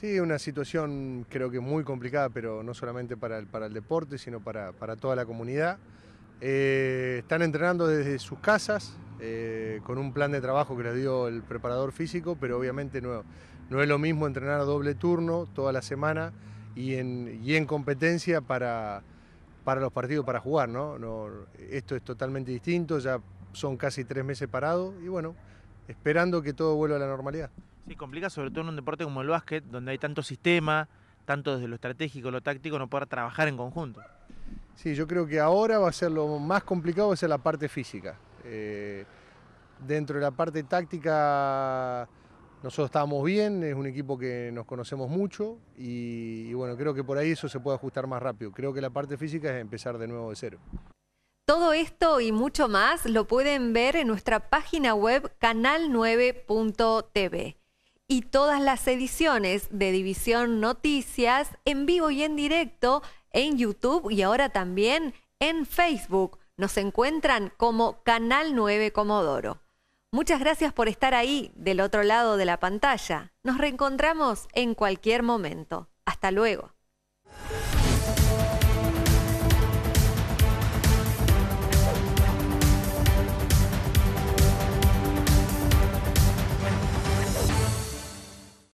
Sí, una situación creo que muy complicada, pero no solamente para el, para el deporte, sino para, toda la comunidad. Eh, están entrenando desde sus casas, eh, con un plan de trabajo que les dio el preparador físico, pero obviamente no, es lo mismo entrenar a doble turno toda la semana y en, en competencia para, para los partidos para jugar, ¿no? Esto es totalmente distinto, ya son casi tres meses parados y bueno, esperando que todo vuelva a la normalidad. Sí, complica sobre todo en un deporte como el básquet, donde hay tanto sistema, tanto desde lo estratégico, lo táctico, no poder trabajar en conjunto. Sí, yo creo que ahora va a ser lo más complicado, va a ser la parte física. Eh, dentro de la parte táctica, nosotros estábamos bien, es un equipo que nos conocemos mucho y bueno, creo que por ahí eso se puede ajustar más rápido. Creo que la parte física es empezar de nuevo de cero. Todo esto y mucho más lo pueden ver en nuestra página web canal9.tv y todas las ediciones de División Noticias en vivo y en directo en YouTube y ahora también en Facebook. Nos encuentran como Canal 9 Comodoro. Muchas gracias por estar ahí del otro lado de la pantalla. Nos reencontramos en cualquier momento. Hasta luego.